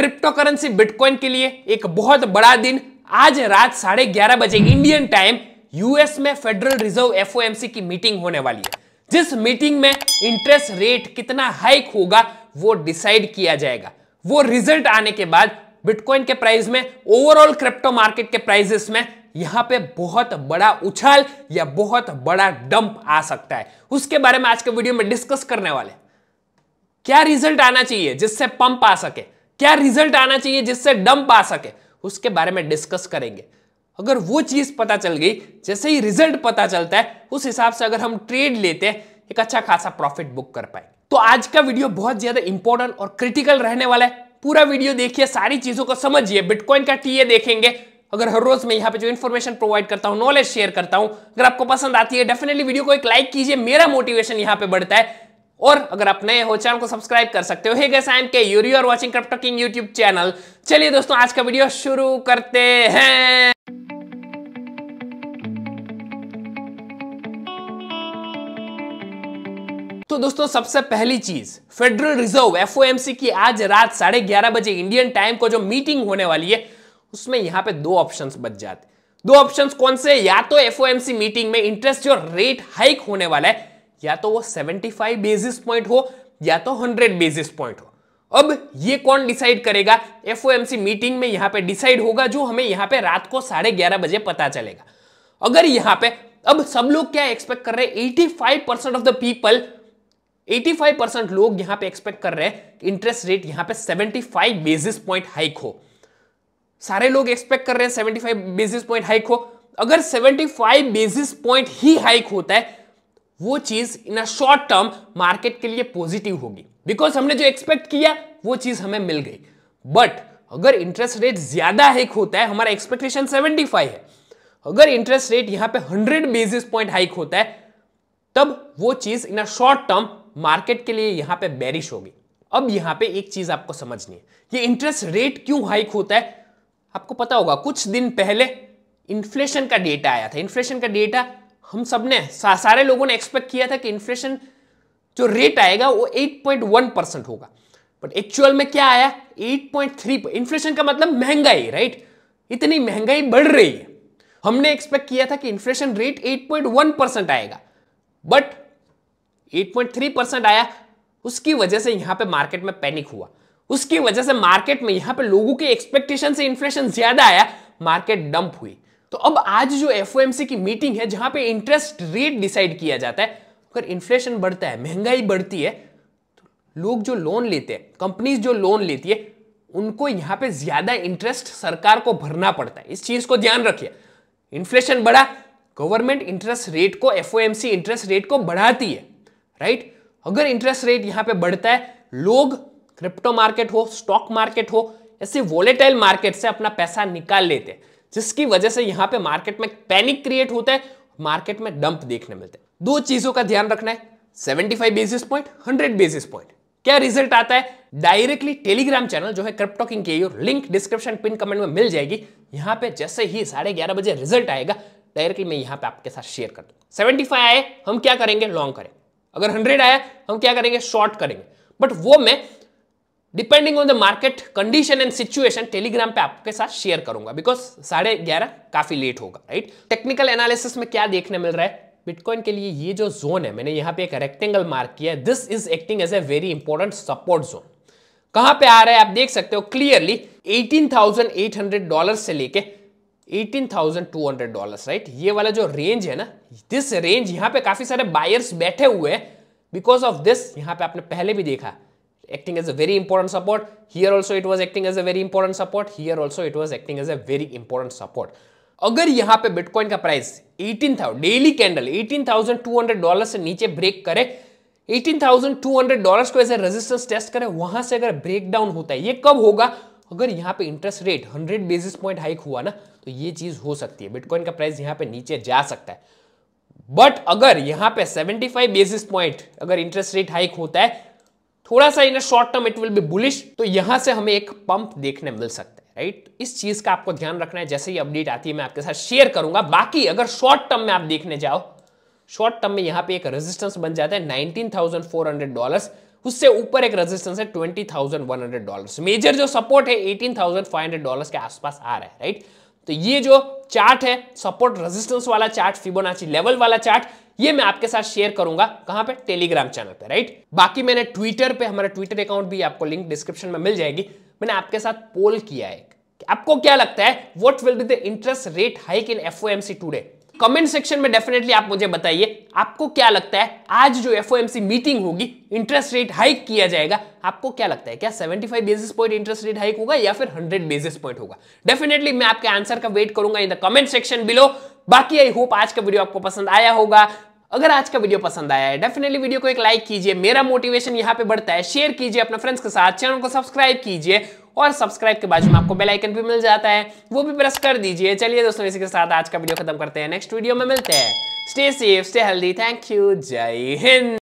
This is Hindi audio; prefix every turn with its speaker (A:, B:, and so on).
A: क्रिप्टो करेंसी बिटकॉइन के लिए एक बहुत बड़ा दिन आज रात साढ़े ग्यारह बजे इंडियन टाइम यूएस में फेडरल रिजर्व एफओएमसी की मीटिंग होने वाली है जिस मीटिंग में इंटरेस्ट रेट कितना हाइक होगा वो डिसाइड किया जाएगा वो रिजल्ट आने के बाद बिटकॉइन के प्राइस में ओवरऑल क्रिप्टो मार्केट के प्राइजेस में यहां पे बहुत बड़ा उछाल या बहुत बड़ा डंप आ सकता है उसके बारे में आज के वीडियो में डिस्कस करने वाले क्या रिजल्ट आना चाहिए जिससे पंप आ सके क्या रिजल्ट आना चाहिए जिससे डंप आ सके उसके बारे में डिस्कस करेंगे अगर वो चीज पता चल गई जैसे ही रिजल्ट पता चलता है उस हिसाब से अगर हम ट्रेड लेते हैं एक अच्छा खासा प्रॉफिट बुक कर पाए तो आज का वीडियो बहुत ज्यादा इंपॉर्टेंट और क्रिटिकल रहने वाला है पूरा वीडियो देखिए सारी चीजों को समझिए बिटकॉइन का टीए देखेंगे अगर हर रोज मैं यहाँ पे जो इन्फॉर्मेशन प्रोवाइड करता हूँ नॉलेज शेयर करता हूँ अगर आपको पसंद आती है डेफिनेटली वीडियो को एक लाइक कीजिए मेरा मोटिवेशन यहाँ पे बढ़ता है और अगर आप नए हो चैनल को सब्सक्राइब कर सकते हो hey guys I am K you are watching Crypto King YouTube channel चलिए दोस्तों आज का वीडियो शुरू करते हैं तो दोस्तों सबसे पहली चीज फेडरल रिजर्व एफओएमसी की आज रात साढ़े ग्यारह बजे इंडियन टाइम को जो मीटिंग होने वाली है उसमें यहां पे दो ऑप्शंस बच जाते दो ऑप्शंस कौन से या तो एफओएमसी मीटिंग में इंटरेस्ट जो रेट हाइक होने वाला है या तो वो 75 बेसिस पॉइंट हो या तो 100 बेसिस पॉइंट हो अब ये कौन डिसाइड करेगा एफ मीटिंग में यहां पे डिसाइड होगा जो हमें यहां पे रात को साढ़े ग्यारह बजे पता चलेगा अगर यहां पे अब सब लोग क्या एक्सपेक्ट कर रहे हैं eighty five percent of the people 85 percent लोग यहां पे एक्सपेक्ट कर रहे हैं इंटरेस्ट रेट यहां पे 75 बेसिस पॉइंट हाइक हो सारे लोग एक्सपेक्ट कर रहे हैं 75 बेसिस पॉइंट हाइक हो अगर 75 बेसिस पॉइंट ही हाइक होता है वो चीज in a short term market के लिए पॉजिटिव होगी बिकॉज हमने जो एक्सपेक्ट किया वो चीज हमें मिल गई बट अगर इंटरेस्ट रेट ज्यादा हाइक होता है हमारा एक्सपेक्टेशन 75 है अगर इंटरेस्ट रेट यहां पे 100 बेसिस पॉइंट हाइक होता है तब वो चीज in a short term market के लिए यहां पे बैरिश होगी अब यहां पे एक चीज आपको समझनी है ये इंटरेस्ट रेट क्यों हाइक होता है आपको पता होगा कुछ दिन पहले इन्फ्लेशन का डेटा आया था इन्फ्लेशन का डेटा हम सब ने सारे लोगों ने एक्सपेक्ट किया था कि इन्फ्लेशन जो रेट आएगा वो 8.1 परसेंट होगा बट एक्चुअल में क्या आया 8.3 इन्फ्लेशन का मतलब महंगाई राइट इतनी महंगाई बढ़ रही है हमने एक्सपेक्ट किया था कि इन्फ्लेशन रेट 8.1 परसेंट आएगा बट 8.3 परसेंट आया उसकी वजह से यहां पे मार्केट में पैनिक हुआ उसकी वजह से मार्केट में यहां पे लोगों के एक्सपेक्टेशन से इन्फ्लेशन ज्यादा आया मार्केट डंप हुई तो अब आज जो एफ की मीटिंग है जहां पे इंटरेस्ट रेट डिसाइड किया जाता है तो अगर इन्फ्लेशन बढ़ता है महंगाई बढ़ती है तो लोग जो लोन लेते हैं कंपनीज जो लोन लेती है उनको यहाँ पे ज्यादा इंटरेस्ट सरकार को भरना पड़ता है इस चीज को ध्यान रखिए इन्फ्लेशन बढ़ा गवर्नमेंट इंटरेस्ट रेट को एफ इंटरेस्ट रेट को बढ़ाती है राइट अगर इंटरेस्ट रेट यहाँ पे बढ़ता है लोग क्रिप्टो मार्केट हो स्टॉक मार्केट हो ऐसे वॉलेटाइल मार्केट से अपना पैसा निकाल लेते हैं जिसकी वजह से यहां पे मार्केट में पैनिक क्रिएट होता है मार्केट में डंप देखने मिलते हैं दो चीजों का ध्यान रखना है 75 बेसिस पॉइंट 100 बेसिस पॉइंट क्या रिजल्ट आता है डायरेक्टली टेलीग्राम चैनल जो है क्रिप्टो किंग के लिंक डिस्क्रिप्शन पिन कमेंट में मिल जाएगी यहां पे जैसे ही साढ़े ग्यारह बजे रिजल्ट आएगा डायरेक्टली मैं यहां पे आपके साथ शेयर कर दूँ सेवेंटी आए हम क्या करेंगे लॉन्ग करें अगर हंड्रेड आया हम क्या करेंगे शॉर्ट करेंगे बट वो मैं depending on the market condition and situation Telegram पे आपके साथ शेयर करूंगा बिकॉज साढ़े ग्यारह काफी लेट होगा राइट टेक्निकल एनालिसिस में क्या देखने मिल रहा है बिटकॉइन के लिए ये जो जोन है मैंने यहाँ पे एक रेक्टेंगल मार्क किया है this is acting as a very important support zone कहां पे आ रहा है आप देख सकते हो क्लियरली 18,800 डॉलर से लेके 18,200 डॉलर्स राइट ये वाला जो रेंज है ना दिस रेंज यहाँ पे काफी सारे बायर्स बैठे हुए हैं बिकॉज ऑफ दिस यहाँ पे आपने पहले भी देखा acting as a very important support. Here also it was acting as a very important support. Here also it was acting as a very important support. अगर यहाँ पे बिटकॉइन का प्राइस 18,000 डेली कैंडल 18,200 डॉलर से नीचे ब्रेक करे 18,200 डॉलर्स को ऐसे रेजिस्टेंस टेस्ट करे वहां से अगर ब्रेक डाउन होता है ये कब होगा अगर यहाँ पे interest rate 100 basis point hike हुआ ना तो ये चीज हो सकती है बिटकॉइन का प्राइस यहाँ पे नीचे जा सकता है बट अगर यहाँ पे 75 बेसिस पॉइंट अगर इंटरेस्ट रेट हाइक होता है थोड़ा सा in short term it will be bullish तो यहां से हमें एक पंप देखने मिल सकता है राइट इस चीज का आपको ध्यान रखना है जैसे ही अपडेट आती है मैं आपके साथ शेयर करूंगा बाकी अगर शॉर्ट टर्म में आप देखने जाओ शॉर्ट टर्म में यहां पे एक रेजिस्टेंस बन जाता है नाइनटीन थाउजेंड फोर हंड्रेड उससे ऊपर एक रेजिस्टेंस है twenty thousand one hundred dollar major जो सपोर्ट है eighteen thousand five hundred dollar के आसपास आ रहा है राइट तो ये जो चार्ट है सपोर्ट रेजिस्टेंस वाला चार्ट फिबोनाची लेवल वाला चार्ट ये मैं आपके साथ शेयर करूंगा कहां पे टेलीग्राम चैनल पे राइट बाकी मैंने ट्विटर पे हमारा ट्विटर अकाउंट भी आपको लिंक डिस्क्रिप्शन में मिल जाएगी मैंने आपके साथ पोल किया है आपको क्या लगता है what will be the interest rate hike in FOMC today comment section में डेफिनेटली आप मुझे बताइए आपको क्या लगता है आज जो एफओएमसी मीटिंग होगी इंटरेस्ट रेट हाइक किया जाएगा आपको क्या लगता है क्या 75 basis point interest rate hike होगा या फिर 100 बेसिस पॉइंट होगा डेफिनेटली मैं आपके आंसर का वेट करूंगा in the comment section below बाकी आई होप आज का वीडियो आपको पसंद आया होगा अगर आज का वीडियो पसंद आया है डेफिनेटली वीडियो को एक लाइक कीजिए मेरा मोटिवेशन यहाँ पे बढ़ता है शेयर कीजिए अपने फ्रेंड्स के साथ चैनल को सब्सक्राइब कीजिए और सब्सक्राइब के बाजू में आपको बेलाइकन भी मिल जाता है वो भी प्रेस कर दीजिए चलिए दोस्तों इसी के साथ आज का वीडियो खत्म करते हैं नेक्स्ट वीडियो में मिलते हैं stay safe stay healthy thank you जय हिंद